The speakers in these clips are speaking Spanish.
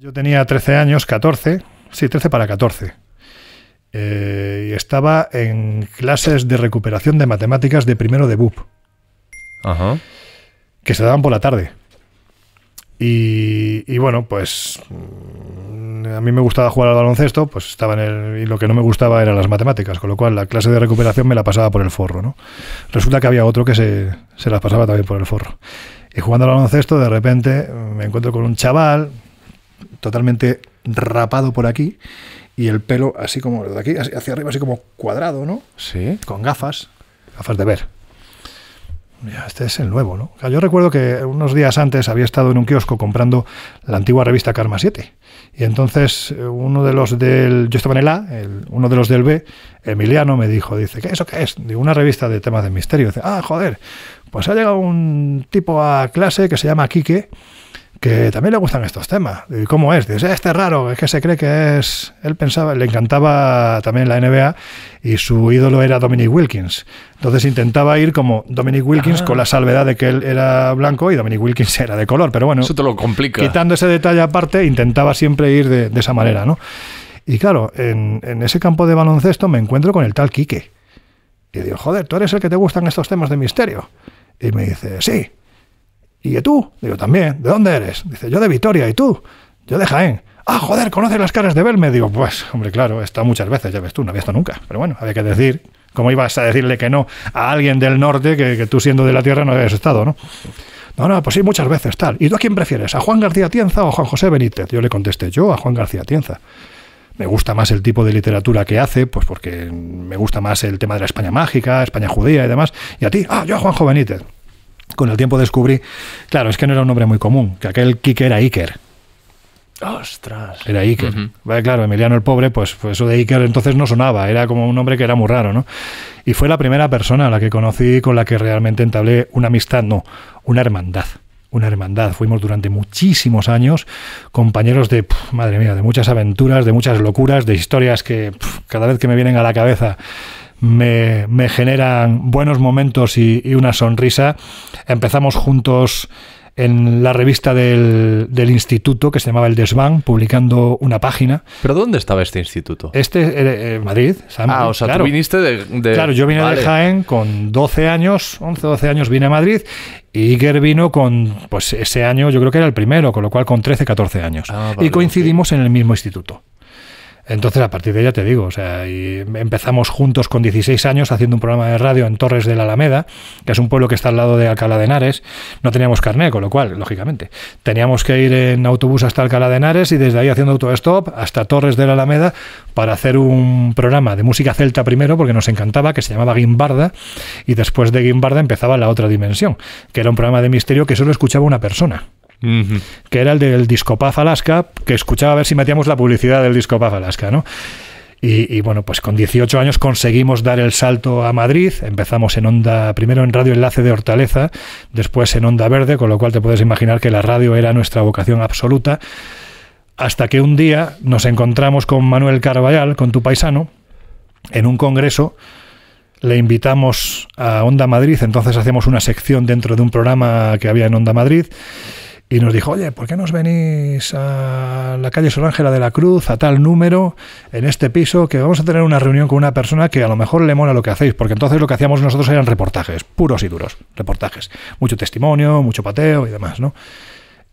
Yo tenía 13 años, 14, sí, 13 para 14. Eh, y estaba en clases de recuperación de matemáticas de primero de BUP. Ajá. Que se daban por la tarde. Y, bueno, pues mm, a mí me gustaba jugar al baloncesto, pues estaba en el, y lo que no me gustaba eran las matemáticas, con lo cual la clase de recuperación me la pasaba por el forro, ¿no? Resulta que había otro que se, se las pasaba también por el forro. Y jugando al baloncesto, de repente me encuentro con un chaval totalmente rapado por aquí y el pelo así como de aquí, hacia arriba, así como cuadrado, ¿no? Sí. Con gafas, gafas de ver. Este es el nuevo, ¿no? yo recuerdo que unos días antes había estado en un kiosco comprando la antigua revista Karma 7. Y entonces eh, uno de los del... Yo estaba en el A, uno de los del B, Emiliano, me dijo, dice, que eso qué es? de una revista de temas de misterio. Dice, ah, joder, pues ha llegado un tipo a clase que se llama Quique que también le gustan estos temas. ¿Cómo es? Dices, eh, este es raro, es que se cree que es... Él pensaba, le encantaba también la NBA y su ídolo era Dominic Wilkins. Entonces intentaba ir como Dominic Wilkins ah. con la salvedad de que él era blanco y Dominic Wilkins era de color, pero bueno... Eso te lo complica. Quitando ese detalle aparte, intentaba siempre ir de, esa manera, ¿no? Y claro, en, en, ese campo de baloncesto me encuentro con el tal Quique. Y digo, joder, tú eres el que te gustan estos temas de misterio. Y me dice, sí. ¿Y tú? Digo, también. ¿De dónde eres? Dice, yo de Vitoria. ¿Y tú? Yo de Jaén. Ah, joder, ¿conoces las caras de Belme? Digo, pues, hombre, claro, he estado muchas veces, ya ves tú, no había estado nunca. Pero bueno, había que decir, ¿cómo ibas a decirle que no a alguien del norte que, que tú siendo de la tierra no habías estado, no? No, no, pues sí, muchas veces, tal. ¿Y tú a quién prefieres? ¿A Juan García Tienza o a Juan José Benítez? Yo le contesté, yo a Juan García Tienza me gusta más el tipo de literatura que hace, pues porque me gusta más el tema de la España mágica, España judía y demás. Y a ti, ah, yo a Juanjo Benítez con el tiempo descubrí, claro, es que no era un nombre muy común, que aquel Kike era Iker. ¡Ostras! Era Iker. claro, Emiliano el Pobre, pues, pues, eso de Iker entonces no sonaba, era como un nombre que era muy raro, ¿no? Y fue la primera persona a la que conocí con la que realmente entablé una amistad, no, una hermandad. Una hermandad. Fuimos durante muchísimos años compañeros de, madre mía, de muchas aventuras, de muchas locuras, de historias que cada vez que me vienen a la cabeza me, generan buenos momentos y, una sonrisa. Empezamos juntos en la revista del, instituto que se llamaba El Desván, publicando una página. ¿Pero dónde estaba este instituto? Este, en eh, eh, Madrid. ah, o sea, tú viniste de, Claro, yo vine de Jaén con 12 años, 11, 12 años vine a Madrid y Iger vino con, pues ese año yo creo que era el primero, con lo cual con 13, 14 años. Ah, y coincidimos en el mismo instituto. Entonces, a partir de ella te digo, o sea, empezamos juntos con 16 años haciendo un programa de radio en Torres de la Alameda, que es un pueblo que está al lado de Alcalá de Henares. No teníamos carné, con lo cual, lógicamente, teníamos que ir en autobús hasta Alcalá de Henares y desde ahí haciendo autostop hasta Torres de la Alameda para hacer un programa de música celta primero, porque nos encantaba, que se llamaba Guimbarda, y después de Guimbarda empezaba la otra dimensión, que era un programa de misterio que solo escuchaba una persona que era el del disco Alaska, que escuchaba a ver si metíamos la publicidad del disco Alaska, ¿no? Y, bueno, pues con 18 años conseguimos dar el salto a Madrid. Empezamos en Onda, primero en Radio Enlace de Hortaleza, después en Onda Verde, con lo cual te puedes imaginar que la radio era nuestra vocación absoluta. Hasta que un día nos encontramos con Manuel Carballal, con tu paisano, en un congreso. Le invitamos a Onda Madrid, entonces hacemos una sección dentro de un programa que había en Onda Madrid y nos dijo, oye, ¿por qué nos venís a la calle Solángela de la Cruz, a tal número, en este piso, que vamos a tener una reunión con una persona que a lo mejor le mola lo que hacéis? Porque entonces lo que hacíamos nosotros eran reportajes, puros y duros, reportajes. Mucho testimonio, mucho pateo y demás, ¿no?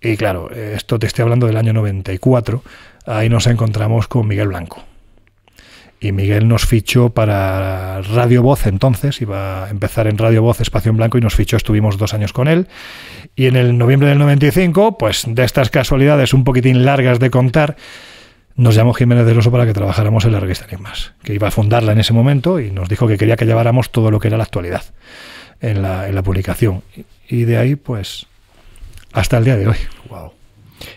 Y claro, esto te estoy hablando del año 94, ahí nos encontramos con Miguel Blanco. Y Miguel nos fichó para Radio Voz entonces, iba a empezar en Radio Voz Espacio en Blanco y nos fichó, estuvimos dos años con él. Y en el noviembre del 95, pues de estas casualidades un poquitín largas de contar, nos llamó Jiménez del Oso para que trabajáramos en la revista más que iba a fundarla en ese momento y nos dijo que quería que lleváramos todo lo que era la actualidad en la, en la publicación. Y de ahí, pues, hasta el día de hoy. Wow.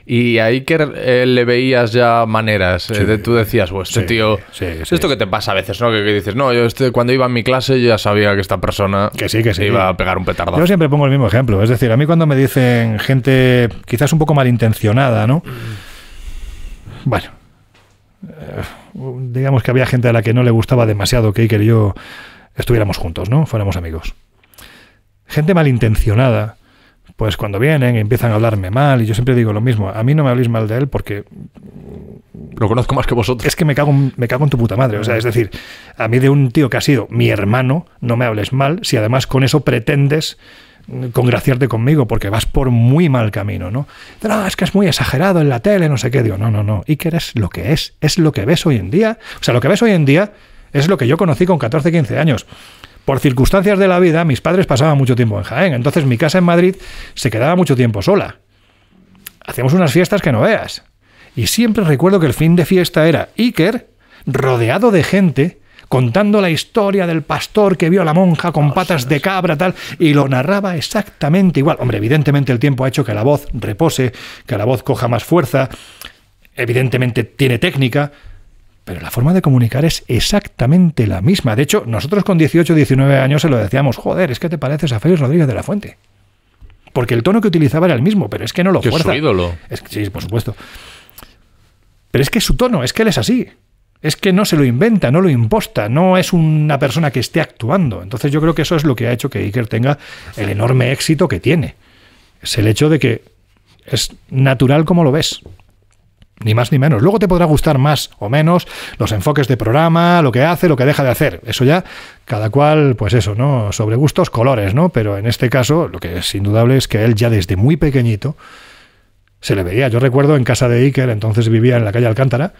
Y ahí que eh, le veías ya maneras. Eh, tú decías, pues este tío. esto que te pasa a veces, ¿no? Que, dices, no, yo este, cuando iba a mi clase ya sabía que esta persona que sí, que se iba a pegar un petardo. Yo siempre pongo el mismo ejemplo. Es decir, a mí cuando me dicen gente quizás un poco malintencionada, ¿no? Bueno. Eh, digamos que había gente a la que no le gustaba demasiado que Iker y yo estuviéramos juntos, ¿no? Fuéramos amigos. Gente malintencionada pues cuando vienen y empiezan a hablarme mal y yo siempre digo lo mismo, a mí no me habléis mal de él porque... Lo conozco más que vosotros. Es que me cago, en, me cago en tu puta madre. O sea, es decir, a mí de un tío que ha sido mi hermano, no me hables mal, si además con eso pretendes mm, congraciarte conmigo porque vas por muy mal camino, ¿no? No, ah, es que es muy exagerado en la tele, no sé qué. Digo, no, no, no. Iker es lo que es, es lo que ves hoy en día. O sea, lo que ves hoy en día es lo que yo conocí con 14, 15 años. Por circunstancias de la vida, mis padres pasaban mucho tiempo en Jaén, entonces mi casa en Madrid se quedaba mucho tiempo sola. Hacíamos unas fiestas que no veas. Y siempre recuerdo que el fin de fiesta era Iker rodeado de gente contando la historia del pastor que vio a la monja con patas de cabra, tal, y lo narraba exactamente igual. Hombre, evidentemente el tiempo ha hecho que la voz repose, que la voz coja más fuerza, evidentemente tiene técnica, pero la forma de comunicar es exactamente la misma. De hecho, nosotros con 18, 19 años se lo decíamos, joder, es que te pareces a Félix Rodríguez de la Fuente. Porque el tono que utilizaba era el mismo, pero es que no lo Es su ídolo. sí, por supuesto. Pero es que su tono, es que él es así. Es que no se lo inventa, no lo imposta, no es una persona que esté actuando. Entonces yo creo que eso es lo que ha hecho que Iker tenga el enorme éxito que tiene. Es el hecho de que es natural como lo ves. Ni más ni menos. Luego te podrá gustar más o menos los enfoques de programa, lo que hace, lo que deja de hacer. Eso ya, cada cual, pues eso, ¿no? Sobre gustos, colores, ¿no? Pero en este caso, lo que es indudable es que él ya desde muy pequeñito se le veía. Yo recuerdo en casa de Iker, entonces vivía en la calle Alcántara.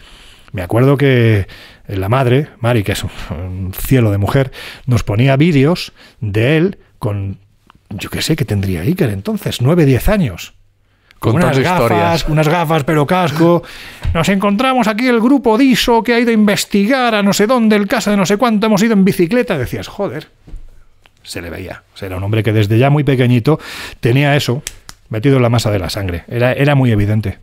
Me acuerdo que la madre, Mari, que es un cielo de mujer, nos ponía vídeos de él con, yo qué sé, que tendría Iker entonces, 9, 10 años con unas gafas, unas gafas, pero casco. Nos encontramos aquí el grupo Diso que ha ido a investigar a no sé dónde, el caso de no sé cuánto, hemos ido en bicicleta. Decías, joder, se le veía. era un hombre que desde ya muy pequeñito tenía eso metido en la masa de la sangre. Era, era muy evidente.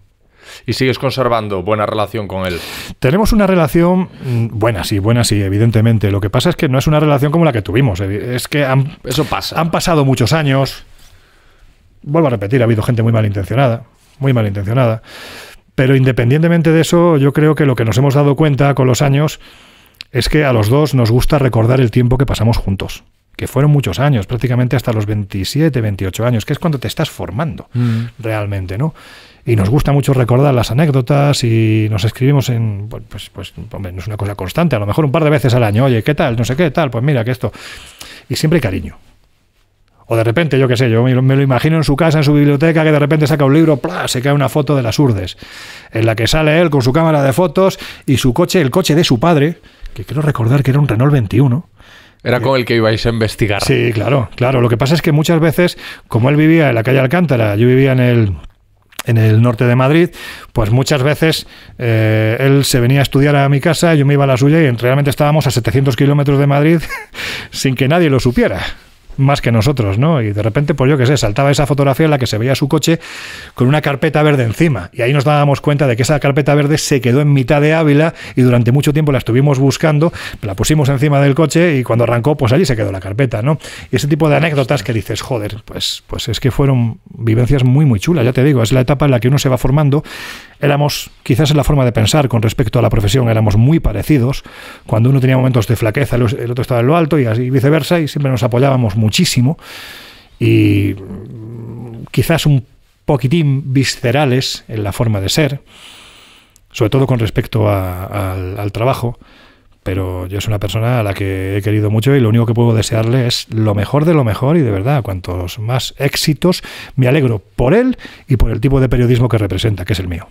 ¿Y sigues conservando buena relación con él? Tenemos una relación mm, buena, sí, buena, sí, evidentemente. Lo que pasa es que no es una relación como la que tuvimos. Es que Eso pasa. han pasado muchos años vuelvo a repetir, ha habido gente muy malintencionada, muy malintencionada. Pero independientemente de eso, yo creo que lo que nos hemos dado cuenta con los años es que a los dos nos gusta recordar el tiempo que pasamos juntos, que fueron muchos años, prácticamente hasta los 27, 28 años, que es cuando te estás formando mm. realmente, ¿no? Y nos gusta mucho recordar las anécdotas y nos escribimos en, pues, pues no es una cosa constante, a lo mejor un par de veces al año, oye, ¿qué tal? No sé qué, tal, pues mira que esto. Y siempre hay cariño, o de repente, yo qué sé, yo me lo imagino en su casa, en su biblioteca, que de repente saca un libro, pla se cae una foto de las urdes, en la que sale él con su cámara de fotos y su coche, el coche de su padre, que quiero recordar que era un Renault 21, era eh, con el que ibais a investigar. Sí, claro, claro. Lo que pasa es que muchas veces, como él vivía en la calle Alcántara, yo vivía en el en el norte de Madrid, pues muchas veces eh, él se venía a estudiar a mi casa, yo me iba a la suya y realmente estábamos a 700 kilómetros de Madrid sin que nadie lo supiera más que nosotros, ¿no? Y de repente, pues yo qué sé, saltaba esa fotografía en la que se veía su coche con una carpeta verde encima. Y ahí nos dábamos cuenta de que esa carpeta verde se quedó en mitad de Ávila y durante mucho tiempo la estuvimos buscando, la pusimos encima del coche y cuando arrancó, pues allí se quedó la carpeta, ¿no? Y ese tipo de anécdotas que dices, joder, pues, pues es que fueron vivencias muy, muy chulas, ya te digo, es la etapa en la que uno se va formando éramos, quizás en la forma de pensar con respecto a la profesión, éramos muy parecidos. Cuando uno tenía momentos de flaqueza, el otro estaba en lo alto y así viceversa, y siempre nos apoyábamos muchísimo. Y mm, quizás un poquitín viscerales en la forma de ser, sobre todo con respecto a, al, al trabajo pero yo soy una persona a la que he querido mucho y lo único que puedo desearle es lo mejor de lo mejor y de verdad, cuantos más éxitos, me alegro por él y por el tipo de periodismo que representa, que es el mío.